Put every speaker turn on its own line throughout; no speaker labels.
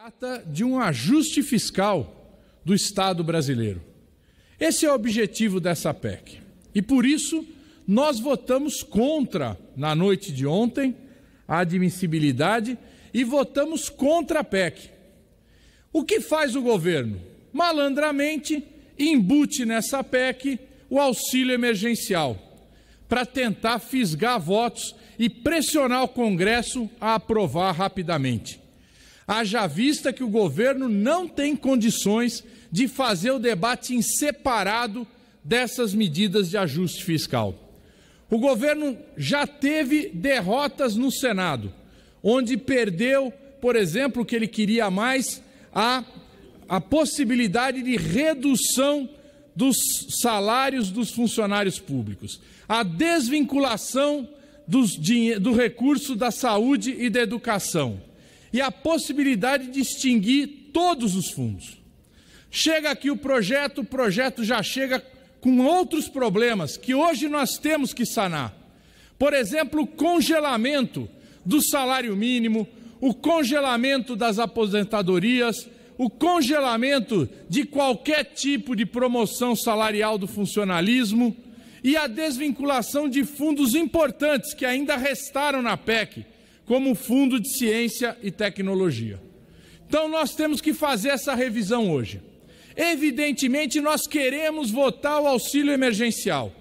Trata de um ajuste fiscal do Estado brasileiro. Esse é o objetivo dessa PEC. E por isso, nós votamos contra, na noite de ontem, a admissibilidade e votamos contra a PEC. O que faz o governo? Malandramente embute nessa PEC o auxílio emergencial para tentar fisgar votos e pressionar o Congresso a aprovar rapidamente haja vista que o governo não tem condições de fazer o debate em separado dessas medidas de ajuste fiscal. O governo já teve derrotas no Senado, onde perdeu, por exemplo, o que ele queria mais, a, a possibilidade de redução dos salários dos funcionários públicos, a desvinculação dos, do recurso da saúde e da educação e a possibilidade de extinguir todos os fundos. Chega aqui o projeto, o projeto já chega com outros problemas que hoje nós temos que sanar. Por exemplo, o congelamento do salário mínimo, o congelamento das aposentadorias, o congelamento de qualquer tipo de promoção salarial do funcionalismo e a desvinculação de fundos importantes que ainda restaram na PEC como fundo de ciência e tecnologia. Então nós temos que fazer essa revisão hoje. Evidentemente, nós queremos votar o auxílio emergencial,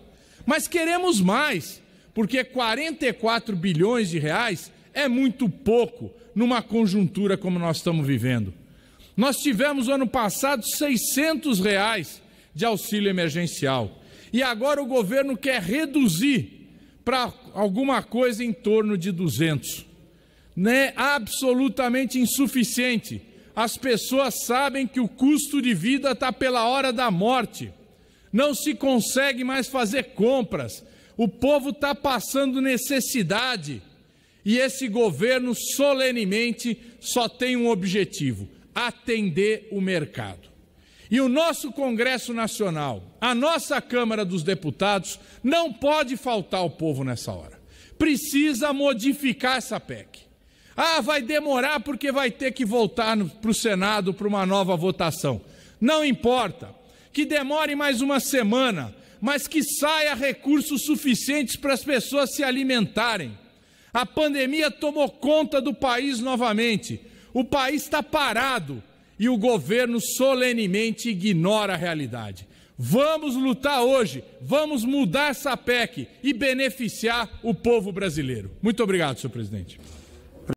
mas queremos mais, porque 44 bilhões de reais é muito pouco numa conjuntura como nós estamos vivendo. Nós tivemos ano passado 600 reais de auxílio emergencial e agora o governo quer reduzir para alguma coisa em torno de 200 né, absolutamente insuficiente. As pessoas sabem que o custo de vida está pela hora da morte. Não se consegue mais fazer compras. O povo está passando necessidade. E esse governo solenemente só tem um objetivo: atender o mercado. E o nosso Congresso Nacional, a nossa Câmara dos Deputados, não pode faltar ao povo nessa hora. Precisa modificar essa PEC ah, vai demorar porque vai ter que voltar para o Senado para uma nova votação. Não importa. Que demore mais uma semana, mas que saia recursos suficientes para as pessoas se alimentarem. A pandemia tomou conta do país novamente. O país está parado e o governo solenemente ignora a realidade. Vamos lutar hoje, vamos mudar essa PEC e beneficiar o povo brasileiro. Muito obrigado, senhor presidente.